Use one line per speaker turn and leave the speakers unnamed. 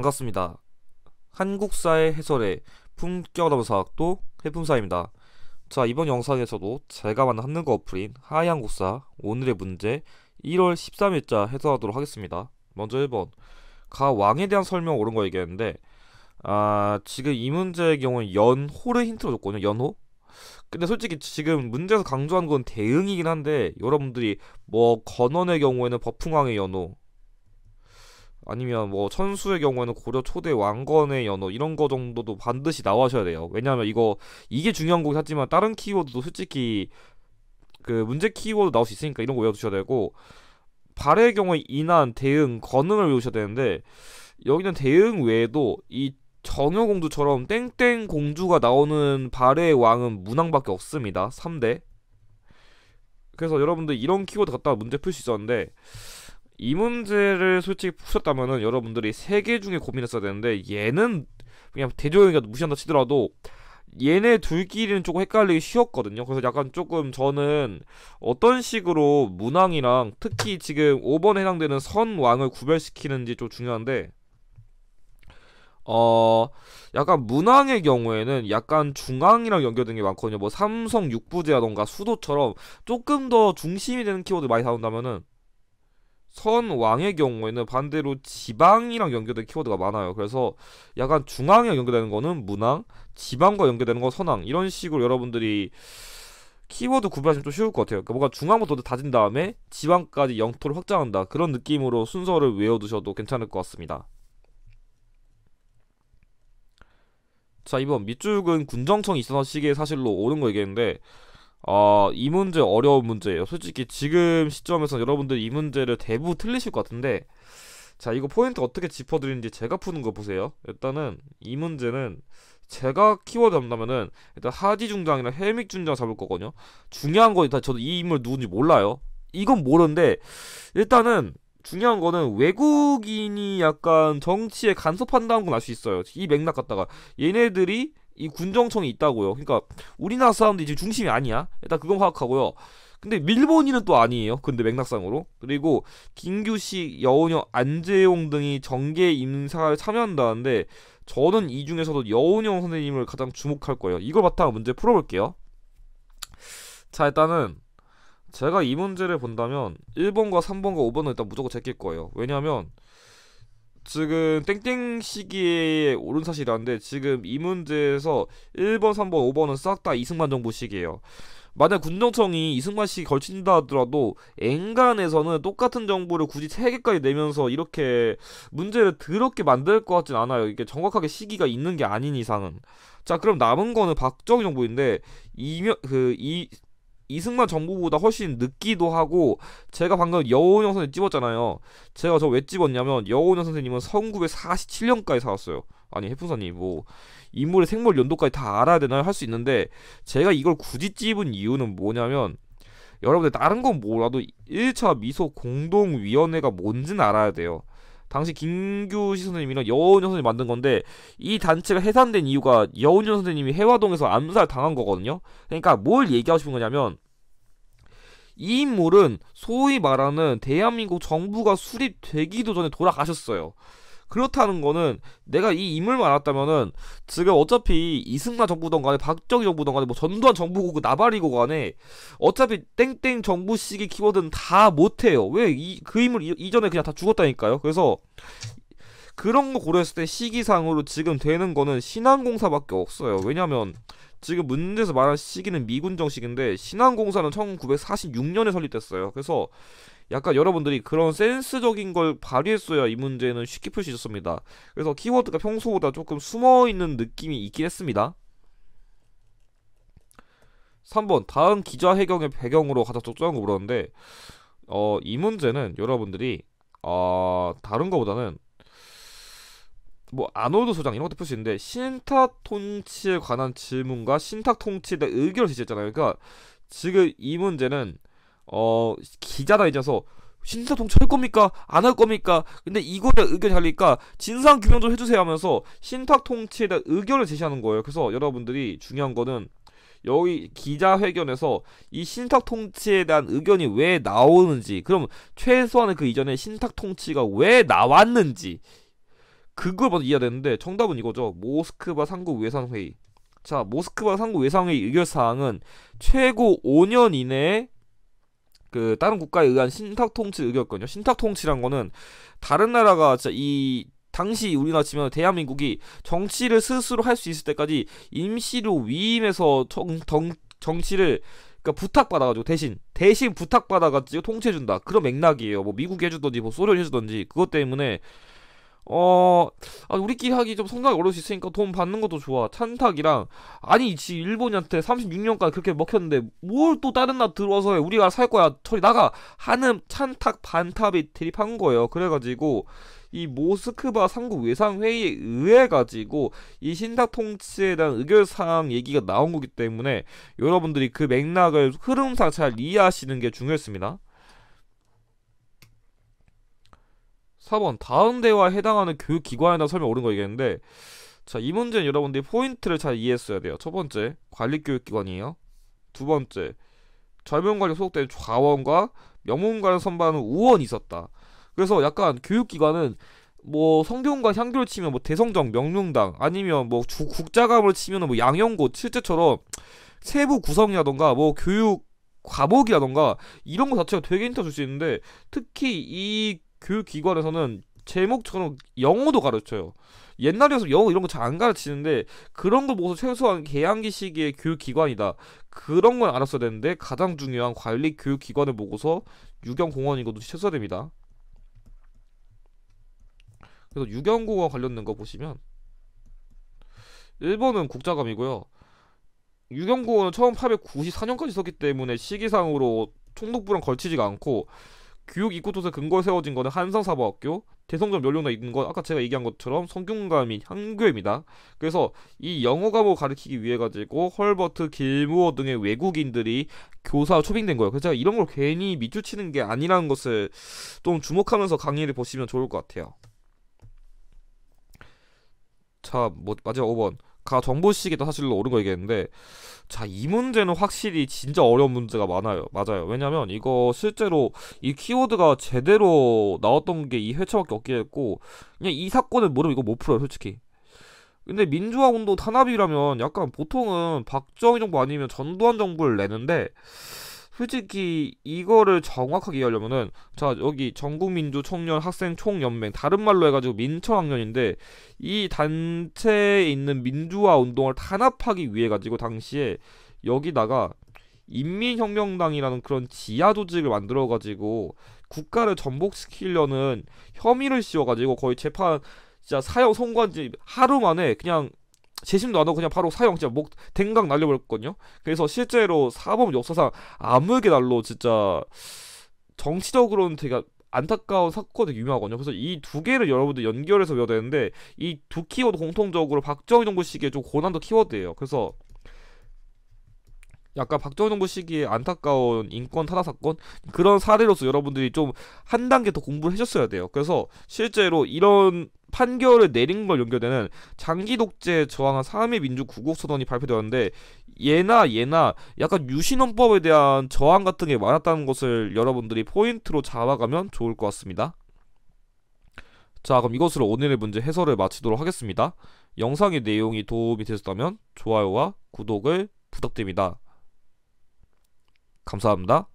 반갑습니다. 한국사의 해설의 품격어 사학도 해품사입니다. 자 이번 영상에서도 제가 만든 한국어 어플인 하이국사 오늘의 문제 1월 13일자 해설하도록 하겠습니다. 먼저 1번 가왕에 대한 설명 오른 거 얘기했는데 아 지금 이 문제의 경우는 연호를 힌트로 줬거든요. 연호 근데 솔직히 지금 문제에서 강조한 건 대응이긴 한데 여러분들이 뭐 건원의 경우에는 버풍왕의 연호 아니면 뭐 천수의 경우에는 고려 초대 왕건의 연호 이런 거 정도도 반드시 나와셔야 돼요. 왜냐하면 이거 이게 중요한 거긴 하지만 다른 키워드도 솔직히 그 문제 키워드 나올 수 있으니까 이런 거 외워두셔야 되고 발의 경우에 인한 대응 건응을 외우셔야 되는데 여기는 대응 외에도 이 정여공주처럼 땡땡 공주가 나오는 발의 왕은 문항밖에 없습니다. 3대 그래서 여러분들 이런 키워드 갖다가 문제 풀 수 있었는데 이 문제를 솔직히 푸셨다면은 여러분들이 세 개 중에 고민했어야 되는데 얘는 그냥 대조영이가 무시한다 치더라도 얘네 둘끼리는 조금 헷갈리기 쉬웠거든요. 그래서 약간 조금 저는 어떤 식으로 문왕이랑 특히 지금 5번에 해당되는 선왕을 구별시키는지 좀 중요한데 어 약간 문항의 경우에는 약간 중앙이랑 연결된 게 많거든요. 뭐 삼성 육부제라던가 수도처럼 조금 더 중심이 되는 키워드 많이 사온다면은 선왕의 경우에는 반대로 지방이랑 연결된 키워드가 많아요. 그래서 약간 중앙이랑 연결되는 거는 문왕, 지방과 연결되는 건 선왕 이런 식으로 여러분들이 키워드 구별하시면 좀 쉬울 것 같아요. 그러니까 뭔가 중앙부터 다진 다음에 지방까지 영토를 확장한다 그런 느낌으로 순서를 외워두셔도 괜찮을 것 같습니다. 자 이번 밑줄은 군정청 이산화 시기의 사실로 옳은 거 얘기했는데 어, 이 문제 어려운 문제예요. 솔직히 지금 시점에서 여러분들 이 문제를 대부 틀리실 것 같은데 자 이거 포인트 어떻게 짚어드리는지 제가 푸는 거 보세요. 일단은 이 문제는 제가 키워드 잡는다면은 일단 하지 중장이나 헬믹 중장 잡을 거거든요. 중요한 건 일단 저도 이 인물 누군지 몰라요. 이건 모르는데 일단은 중요한 거는 외국인이 약간 정치에 간섭한다는 건 알 수 있어요. 이 맥락 갖다가 얘네들이 이 군정청이 있다고요. 그러니까 우리나라 사람들이 지금 중심이 아니야. 일단 그건 파악하고요. 근데 밀본이는또 아니에요. 근데 맥락상으로 그리고 김규식, 여운형, 안재용 등이 정계 임사를 참여한다는데 저는 이 중에서도 여운형 선생님을 가장 주목할 거예요. 이걸 바탕으로 문제 풀어볼게요. 자 일단은 제가 이 문제를 본다면 1번과 3번과 5번은 일단 무조건 제낄 거예요. 왜냐하면 지금 땡땡 시기에 오른 사실이라는데 지금 이 문제에서 1번, 3번, 5번은 싹 다 이승만 정부 시기에요 만약 군정청이 이승만 씨 걸친다 하더라도 엔간에서는 똑같은 정보를 굳이 세 개까지 내면서 이렇게 문제를 더럽게 만들 것 같진 않아요. 이게 정확하게 시기가 있는 게 아닌 이상은. 자, 그럼 남은 거는 박정희 정부인데 이명 그이 이승만 정부보다 훨씬 늦기도 하고 제가 방금 여운영 선생님 찝었잖아요. 제가 저 왜찍었냐면 여운영 선생님은 1947년까지 살았어요. 아니 해풍사님 뭐 인물의 생물 연도까지 다 알아야 되나요? 할 수 있는데 제가 이걸 굳이 찝은 이유는 뭐냐면 여러분들 다른 건 몰라도 1차 미소 공동위원회가 뭔지는 알아야 돼요. 당시 김규시 선생님이랑 여운영 선생님이 만든 건데 이 단체가 해산된 이유가 여운영 선생님이 해화동에서 암살 당한 거거든요. 그러니까 뭘 얘기하고 싶은 거냐면 이 인물은 소위 말하는 대한민국 정부가 수립되기도 전에 돌아가셨어요. 그렇다는 거는 내가 이 인물만 알았다면은 지금 어차피 이승만 정부던 간에 박정희 정부던 간에 뭐 전두환 정부고 그 나발이고 간에 어차피 땡땡 정부식의 키워드는 다 못해요. 왜이그 인물 이, 이전에 그냥 다 죽었다니까요. 그래서 그런 거 고려했을 때 시기상으로 지금 되는 거는 신한공사밖에 없어요. 왜냐면 지금 문제에서 말한 시기는 미군 정식인데 신한공사는 1946년에 설립됐어요. 그래서 약간 여러분들이 그런 센스적인 걸 발휘했어야 이 문제는 쉽게 풀 수 있었습니다. 그래서 키워드가 평소보다 조금 숨어 있는 느낌이 있긴 했습니다. 3번 다음 기자 회견의 배경으로 가장 적절한 거 물었는데 어, 이 문제는 여러분들이 어, 다른 거보다는 뭐 아놀드 소장 이런 것도 풀 수 있는데 신탁 통치에 관한 질문과 신탁 통치에 대한 의견을 제시했잖아요. 그러니까 지금 이 문제는 어 기자단이어서 신사동 철 겁니까? 안 할 겁니까? 근데 이거에 의견이 달리니까 진상 규명 좀 해주세요 하면서 신탁 통치에 대한 의견을 제시하는 거예요. 그래서 여러분들이 중요한 거는 여기 기자회견에서 이 신탁 통치에 대한 의견이 왜 나오는지, 그럼 최소한의 그 이전에 신탁 통치가 왜 나왔는지, 그걸 먼저 이해해야 되는데, 정답은 이거죠. 모스크바 상국 외상회의. 자, 모스크바 상국 외상회의 의결사항은 최고 5년 이내에 그 다른 국가에 의한 신탁 통치 의결권요. 이 신탁 통치란 거는 다른 나라가 진짜 이 당시 우리나라 치면 대한민국이 정치를 스스로 할 수 있을 때까지 임시로 위임해서 정, 정, 정치를 그러니까 부탁받아가지고 대신 대신 부탁받아가지고 통치해준다 그런 맥락이에요. 뭐 미국이 해주던지 뭐 소련이 해주던지 그것 때문에 어, 아, 우리끼리 하기 좀 성격이 어려울 수 있으니까 돈 받는 것도 좋아. 찬탁이랑, 아니, 지 일본한테 이 36년간 그렇게 먹혔는데, 뭘 또 다른 나 들어와서 해. 우리가 살 거야. 저리 나가! 하는 찬탁 반탑이 대립한 거예요. 그래가지고, 이 모스크바 상국 외상회의에 의해가지고, 이 신탁 통치에 대한 의결사항 얘기가 나온 거기 때문에, 여러분들이 그 맥락을 흐름상 잘 이해하시는 게 중요했습니다. 4번 다음 대화에 해당하는 교육기관이나 설명 옳은 거 얘기했는데 자이 문제는 여러분들이 포인트를 잘 이해했어야 돼요. 첫 번째 관리교육기관이에요. 두 번째 절명관리 소속된 좌원과 명문관을 선발하는 우원이 있었다. 그래서 약간 교육기관은 뭐 성균관 향교를 치면 뭐 대성정 명륜당 아니면 뭐 주, 국자감을 치면뭐 양영고 실제처럼 세부 구성이라던가 뭐 교육 과목이라던가 이런 것 자체가 되게 힌트 줄 수 있는데 특히 이 교육 그 기관에서는 제목처럼 영어도 가르쳐요. 옛날에어서 영어 이런 거 잘 안 가르치는데 그런 걸 보고서 최소한 개항기 시기의 교육 기관이다. 그런 건 알았어야 되는데 가장 중요한 관리 교육 기관을 보고서 유경 공원인 것도 최소화됩니다. 그래서 유경 공원 관련된 거 보시면 1번은 국자감이고요. 유경 공원은 처음 8 9 4년까지 썼기 때문에 시기상으로 총독부랑 걸치지가 않고 교육 이코토스 근거 세워진 거는 한성사법학교, 대성전 멸룡나 있는 건 아까 제가 얘기한 것처럼 성균관 및 한교입니다. 그래서 이 영어 과목을 가르치기 위해 가지고 헐버트, 길무어 등의 외국인들이 교사 초빙된 거예요. 그래서 제가 이런 걸 괜히 밑줄치는 게 아니라는 것을 좀 주목하면서 강의를 보시면 좋을 것 같아요. 자, 뭐 마지막 5번. 가 정보 시기도 사실로 옳은 거 얘기했는데 자 이 문제는 확실히 진짜 어려운 문제가 많아요 맞아요 왜냐면 이거 실제로 이 키워드가 제대로 나왔던 게 이 회차밖에 없게 했고 그냥 이 사건을 모르면 이거 못 풀어요 솔직히 근데 민주화 운동 탄압이라면 약간 보통은 박정희 정부 아니면 전두환 정부를 내는데 솔직히 이거를 정확하게 이해하려면은 자 여기 전국민주 총련 학생 총연맹 다른 말로 해가지고 민청학년인데 이 단체에 있는 민주화 운동을 탄압하기 위해 가지고 당시에 여기다가 인민혁명당이라는 그런 지하 조직을 만들어 가지고 국가를 전복시키려는 혐의를 씌워 가지고 거의 재판 진짜 사형 선고한 지 하루 만에 그냥 재심도 안 하고 그냥 바로 사형 진짜 목 댕강 날려버렸거든요. 그래서 실제로 사범 역사상 암흑의 날로 진짜 정치적으로는 되게 안타까운 사건이 유명하거든요. 그래서 이 두 개를 여러분들 연결해서 외워야 되는데 이 두 키워드 공통적으로 박정희 정부 시기에 좀 고난도 키워드예요. 그래서 약간 박정희 정부 시기에 안타까운 인권 타다 사건 그런 사례로서 여러분들이 좀 한 단계 더 공부를 해줬어야 돼요. 그래서 실제로 이런 판결을 내린 걸 연결되는 장기 독재에 저항한 3의 민주 구국 선언이 발표되었는데 예나 예나 약간 유신헌법에 대한 저항 같은 게 많았다는 것을 여러분들이 포인트로 잡아가면 좋을 것 같습니다. 자 그럼 이것으로 오늘의 문제 해설을 마치도록 하겠습니다. 영상의 내용이 도움이 되셨다면 좋아요와 구독을 부탁드립니다. 감사합니다.